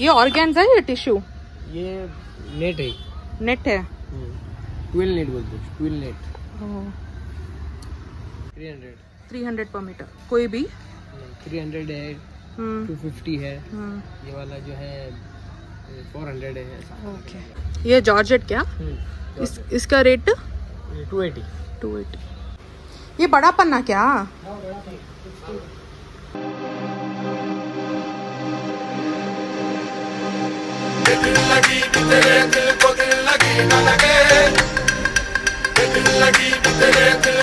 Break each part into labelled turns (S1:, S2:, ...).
S1: ये ऑर्गेन है या टिश्यू ये नेट है नेट है ट्वेल्व नेट बोलते हैं twelve net three hundred three hundred per metre कोई भी थ्री हंड्रेड है टू हम्म। फिफ्टी है हम्म। ये वाला जो है फोर हंड्रेड है ओके ये जॉर्जेट क्या हम्म, इस, इसका rate two eighty two eighty ये बड़ा पन्ना क्या हाँ, बड़ा दिल लगी तेरे दिल को दिल लगी न लगे दिल लगी तेरे दिल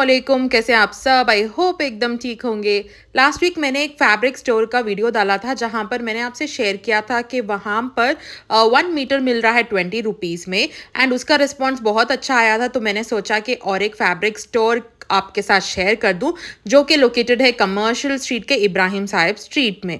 S1: असलम कैसे आप सब आई होप एकदम ठीक होंगे लास्ट वीक मैंने एक फैब्रिक स्टोर का वीडियो डाला था जहाँ पर मैंने आपसे शेयर किया था कि वहाँ पर वन मीटर मिल रहा है ट्वेंटी रुपीज़ में एंड उसका रिस्पॉन्स बहुत अच्छा आया था तो मैंने सोचा कि और एक फैब्रिक स्टोर आपके साथ शेयर कर दूँ जो कि लोकेटेड है कमर्शियल स्ट्रीट के इब्राहिम साहेब स्ट्रीट में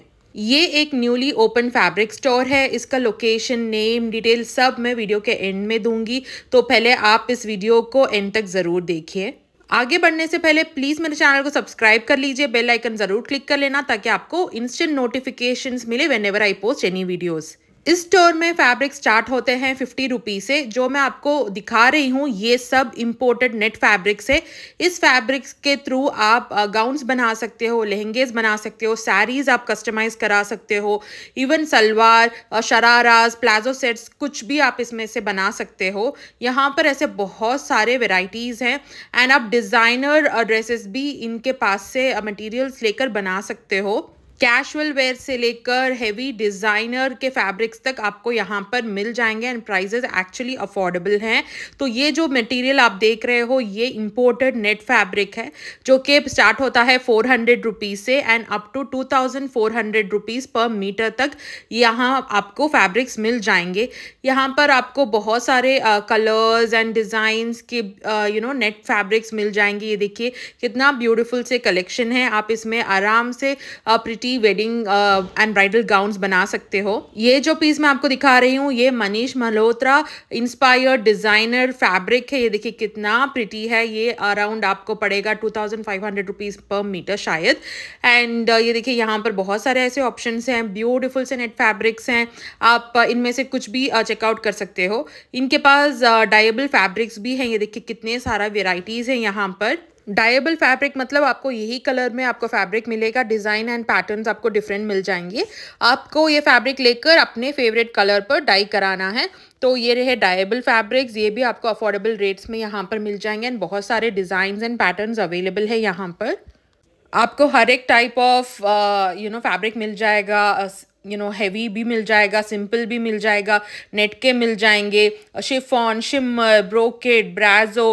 S1: ये एक न्यूली ओपन फैब्रिक स्टोर है इसका लोकेशन नेम डिटेल सब मैं वीडियो के एंड में दूंगी तो पहले आप इस वीडियो को एंड तक ज़रूर देखिए आगे बढ़ने से पहले प्लीज़ मेरे चैनल को सब्सक्राइब कर लीजिए बेल आइकन ज़रूर क्लिक कर लेना ताकि आपको इंस्टेंट नोटिफिकेशंस मिले whenever I post any videos इस स्टोर में फैब्रिक स्टार्ट होते हैं फिफ्टी रुपी से जो मैं आपको दिखा रही हूँ ये सब इम्पोर्टेड नेट फैब्रिक्स है इस फैब्रिक्स के थ्रू आप गाउन्स बना सकते हो लहंगेज बना सकते हो सैरीज आप कस्टमाइज़ करा सकते हो even salwar shararas palazzo sets कुछ भी आप इसमें से बना सकते हो यहाँ पर ऐसे बहुत सारे वेराइटीज़ हैं एंड आप डिज़ाइनर ड्रेसेस भी इनके पास से मटीरियल्स लेकर बना सकते हो कैशुअल वेयर से लेकर हैवी डिज़ाइनर के फैब्रिक्स तक आपको यहाँ पर मिल जाएंगे एंड प्राइजेज एक्चुअली अफोर्डेबल हैं तो ये जो मटेरियल आप देख रहे हो ये इम्पोर्टेड नेट फैब्रिक है जो कि स्टार्ट होता है फोर हंड्रेड रुपीज़ से and up to two thousand four hundred rupees per metre तक यहाँ आपको फैब्रिक्स मिल जाएंगे यहाँ पर आपको बहुत सारे कलर्स एंड डिज़ाइंस के यू नो नेट फैब्रिक्स मिल जाएंगे ये देखिए कितना ब्यूटिफुल से कलेक्शन है आप इसमें आराम से quality wedding and bridal gowns बना सकते हो ये जो पीस मैं आपको दिखा रही हूँ ये Manish Malhotra inspired designer fabric है ये देखिए कितना प्रिटी है ये अराउंड आपको पड़ेगा two thousand five hundred rupees per metre शायद एंड uh, ये देखिए यहाँ पर बहुत सारे ऐसे ऑप्शन हैं ब्यूटिफुल से नेट फैब्रिक्स हैं आप uh, इनमें से कुछ भी चेकआउट uh, कर सकते हो इनके पास डाइबल फैब्रिक्स भी हैं ये देखिए कितने सारा वेराइटीज़ हैं यहाँ पर डायबल फैब्रिक मतलब आपको यही कलर में आपको फैब्रिक मिलेगा डिज़ाइन एंड पैटर्न्स आपको डिफरेंट मिल जाएंगे आपको ये फैब्रिक लेकर अपने फेवरेट कलर पर डाई कराना है तो ये रहे डायबल फैब्रिक्स ये भी आपको अफोर्डेबल रेट्स में यहाँ पर मिल जाएंगे एंड बहुत सारे डिज़ाइन एंड पैटर्न अवेलेबल है यहाँ पर आपको हर एक type of you know fabric मिल जाएगा यू नो हैवी भी मिल जाएगा सिंपल भी मिल जाएगा नेट के मिल जाएंगे chiffon shimmer brocade brasso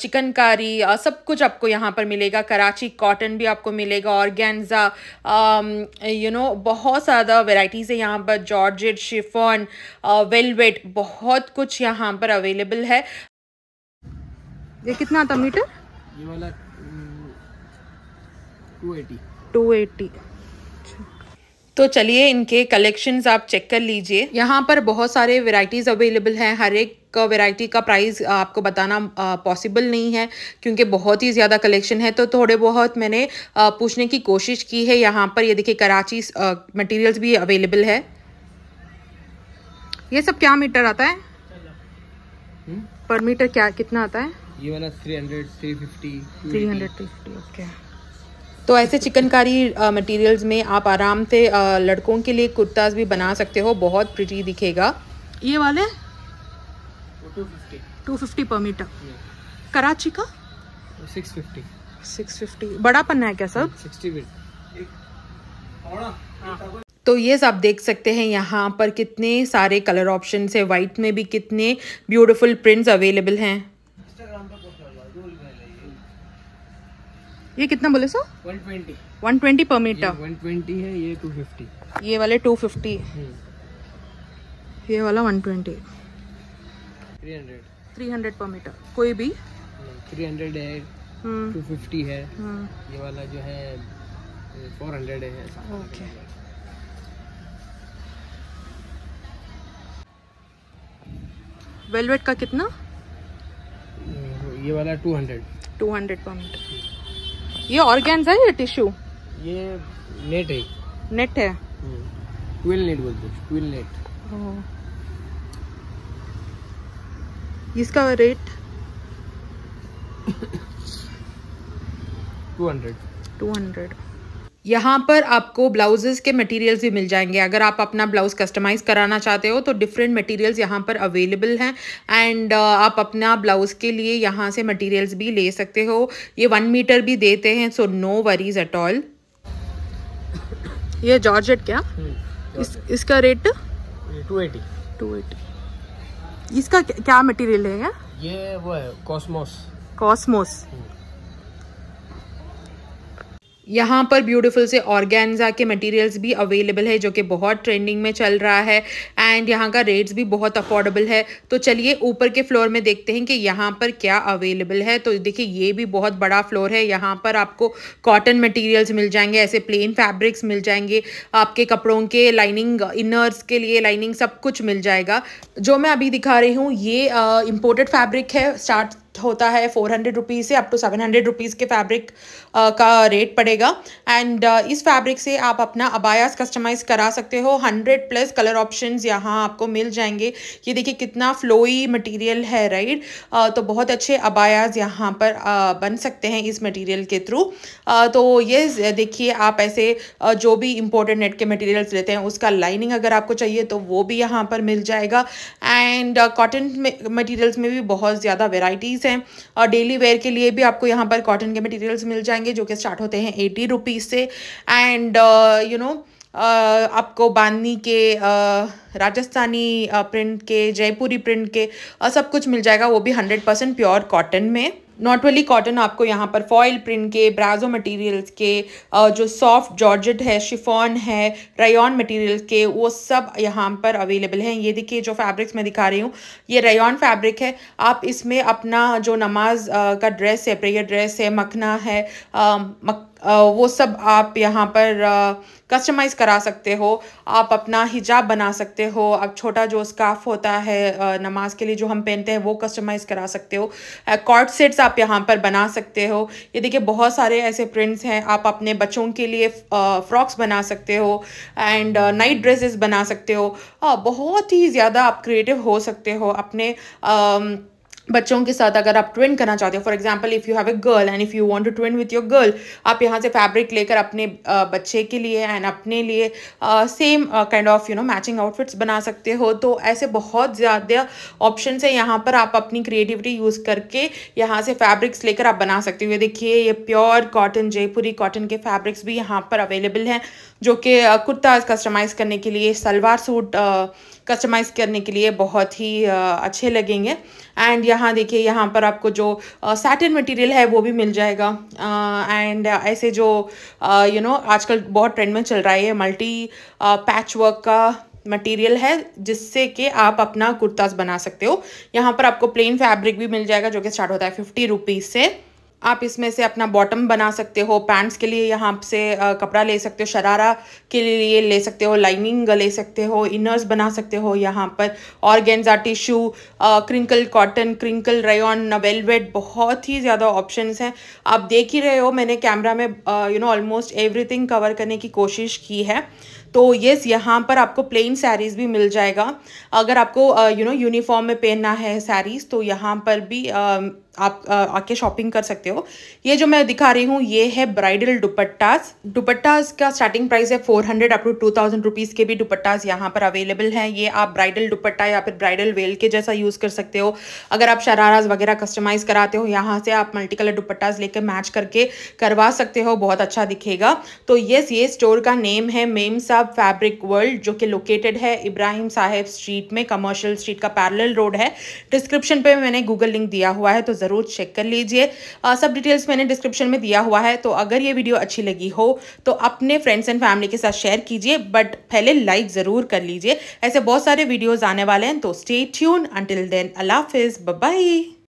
S1: chikankari सब कुछ आपको यहाँ पर मिलेगा कराची कॉटन भी आपको मिलेगा ऑर्गेन्जा यू नो बहुत ज़्यादा वेराइटीज़ है यहाँ पर जॉर्जेट शिफॉन वेलवेट बहुत कुछ यहाँ पर अवेलेबल है ये कितना आता मीटर ये वाला हम्म, तो चलिए इनके कलेक्शन आप चेक कर लीजिए यहाँ पर बहुत सारे वेराइटीज़ अवेलेबल हैं हर एक वेराइटी का प्राइस आपको बताना पॉसिबल नहीं है क्योंकि बहुत ही ज़्यादा कलेक्शन है तो थोड़े बहुत मैंने पूछने की कोशिश की है यहाँ पर ये देखिए कराची मटेरियल्स भी अवेलेबल है ये सब क्या मीटर आता है पर हम्म? मीटर क्या कितना आता है ये वाला 300 350 350 ओके okay. तो ऐसे चिकनकारी मटेरियल्स में आप आराम से लड़कों के लिए कुर्ताज भी बना सकते हो बहुत प्रिटी दिखेगा ये वाले two fifty per metre Karachi का सिक्स फिफ्टी सिक्स फिफ्टी बड़ा पन्ना है क्या सब हाँ, हाँ, हाँ। तो ये आप देख सकते हैं यहाँ पर कितने सारे कलर ऑप्शन है वाइट में भी कितने ब्यूटीफुल प्रिंट्स अवेलेबल हैं ये कितना बोले सो 120 120 पर मीटर 120 है ये 250 ये वाले 250 हम्म। ये वाला 120 300 पर मीटर कोई भी 300 हम्म, है 250 हम्म। है ये वाला जो है 400 है ओके वेलवेट का कितना ये वाला 200 200 पर मीटर ये ऑर्गेन है या टिश्यू ये नेट है नेट है ट्विल नेट बोलते हैं ट्विल नेट इसका rate two hundred two hundred यहाँ पर आपको ब्लाउजेज़ के मटेरियल्स भी मिल जाएंगे अगर आप अपना ब्लाउज़ कस्टमाइज़ कराना चाहते हो तो डिफरेंट मटेरियल्स यहाँ पर अवेलेबल हैं एंड uh, आप अपना ब्लाउज़ के लिए यहाँ से मटेरियल्स भी ले सकते हो ये वन मीटर भी देते हैं so no worries at all ये जॉर्ज क्या हम्म, इस, इसका रेट टू एटी इसका क्या मटीरियल है ये वो है कॉस्मोस हम्म। कॉस्मोस यहाँ पर ब्यूटीफुल से ऑर्गेन्जा के मटेरियल्स भी अवेलेबल है जो कि बहुत ट्रेंडिंग में चल रहा है एंड यहाँ का रेट्स भी बहुत अफोर्डेबल है तो चलिए ऊपर के फ्लोर में देखते हैं कि यहाँ पर क्या अवेलेबल है तो देखिए ये भी बहुत बड़ा फ्लोर है यहाँ पर आपको कॉटन मटेरियल्स मिल जाएंगे ऐसे प्लेन फैब्रिक्स मिल जाएंगे आपके कपड़ों के लाइनिंग इनर्स के लिए लाइनिंग सब कुछ मिल जाएगा जो मैं अभी दिखा रही हूँ ये इम्पोर्टेड फैब्रिक है स्टार्ट होता है फोर हंड्रेड रुपीज़ से up to seven hundred rupees के फैब्रिक का रेट पड़ेगा एंड इस फैब्रिक से आप अपना अबायास कस्टमाइज़ करा सकते हो हंड्रेड प्लस कलर ऑप्शन यहाँ आपको मिल जाएंगे ये देखिए कितना फ्लोई मटीरियल है राइट तो बहुत अच्छे अबायास यहाँ पर बन सकते हैं इस मटीरियल के थ्रू तो ये देखिए आप ऐसे जो भी इम्पोर्टेड नेट के मटीरियल्स लेते हैं उसका लाइनिंग अगर आपको चाहिए तो वो भी यहाँ पर मिल जाएगा एंड कॉटन मटीरियल्स में भी बहुत ज़्यादा वेराइटीज़ नेक्स्ट और डेली वेयर के लिए भी आपको यहाँ पर कॉटन के मटेरियल्स मिल जाएंगे जो कि स्टार्ट होते हैं एटी रुपीज़ से एंड यू नो आपको बांधनी के uh, राजस्थानी प्रिंट uh, के जयपुरी प्रिंट के uh, सब कुछ मिल जाएगा वो भी हंड्रेड परसेंट प्योर कॉटन में नॉट ओनली कॉटन आपको यहाँ पर फॉयल प्रिंट के ब्राजो मटेरियल्स के जो सॉफ्ट जॉर्जेट है शिफॉन है रेयन मटेरियल के वो सब यहाँ पर अवेलेबल हैं ये देखिए जो फैब्रिक्स मैं दिखा रही हूँ ये रेयन फैब्रिक है आप इसमें अपना जो नमाज का ड्रेस है प्रेयर ड्रेस है मखना है मक वो सब आप यहाँ पर कस्टमाइज़ करा सकते हो आप अपना हिजाब बना सकते हो आप छोटा जो स्काफ होता है नमाज के लिए जो हम पहनते हैं वो कस्टमाइज़ करा सकते हो कॉर्ड सेट्स आप यहाँ पर बना सकते हो ये देखिए बहुत सारे ऐसे प्रिंट्स हैं आप अपने बच्चों के लिए फ्रॉक्स बना सकते हो एंड नाइट ड्रेसेस बना सकते हो बहुत ही ज़्यादा आप क्रिएटिव हो सकते हो अपने आ, बच्चों के साथ अगर आप ट्विन करना चाहते हो for example if you have a girl and if you want to twin with your girl आप यहाँ से फैब्रिक लेकर अपने बच्चे के लिए एंड अपने लिए same kind of you know matching outfits बना सकते हो तो ऐसे बहुत ज़्यादा ऑप्शन है यहाँ पर आप अपनी क्रिएटिविटी यूज़ करके यहाँ से फैब्रिक्स लेकर आप बना सकते हो ये देखिए ये प्योर कॉटन जयपुरी कॉटन के फैब्रिक्स भी यहाँ पर अवेलेबल हैं जो कि कुर्ता कस्टमाइज़ करने के लिए सलवार सूट कस्टमाइज़ करने के लिए बहुत ही अच्छे लगेंगे एंड यहाँ देखिए यहाँ पर आपको जो सैटिन मटेरियल है वो भी मिल जाएगा एंड ऐसे जो यू नो आजकल बहुत ट्रेंड में चल रहा है मल्टी पैच वर्क का मटेरियल है जिससे कि आप अपना कुर्ताज बना सकते हो यहाँ पर आपको प्लेन फैब्रिक भी मिल जाएगा जो कि स्टार्ट होता है फिफ्टी रुपीज़ से आप इसमें से अपना बॉटम बना सकते हो पैंट्स के लिए यहाँ से कपड़ा ले सकते हो शरारा के लिए ले सकते हो लाइनिंग ले सकते हो इनर्स बना सकते हो यहाँ पर और गेंजा tissue crinkle cotton crinkle rayon velvet बहुत ही ज़्यादा ऑप्शंस हैं आप देख ही रहे हो मैंने कैमरा में you know almost everything cover करने की कोशिश की है तो येस यहाँ पर आपको प्लेन सैरीज़ भी मिल जाएगा अगर आपको यू नो यूनिफॉर्म में पहनना है सैरीज़ तो यहाँ पर भी uh, आप आके शॉपिंग कर सकते हो ये जो मैं दिखा रही हूँ ये है ब्राइडल दुपट्टास दुपट्टास का स्टार्टिंग प्राइस है four hundred up to two thousand rupees के भी दुपट्टास यहाँ पर अवेलेबल हैं ये आप ब्राइडल दुपट्टा या फिर ब्राइडल वेल के जैसा यूज़ कर सकते हो अगर आप शराराज वगैरह कस्टमाइज़ कराते हो यहाँ से आप मल्टी कलर दुपट्टास लेकर मैच करके करवा सकते हो बहुत अच्छा दिखेगा तो येस ये स्टोर का नेम है मेम साहब फैब्रिक वर्ल्ड जो कि लोकेटेड है इब्राहिम साहेब स्ट्रीट में कमर्शियल स्ट्रीट का पैरल रोड है डिस्क्रिप्शन पर मैंने गूगल लिंक दिया हुआ है तो ज़रूर चेक कर लीजिए सब डिटेल्स मैंने डिस्क्रिप्शन में दिया हुआ है तो अगर ये वीडियो अच्छी लगी हो तो अपने फ्रेंड्स एंड फैमिली के साथ शेयर कीजिए बट पहले लाइक ज़रूर कर लीजिए ऐसे बहुत सारे वीडियोज़ आने वाले हैं तो स्टे ट्यून अंटिल देन अलाफिज हाफिज़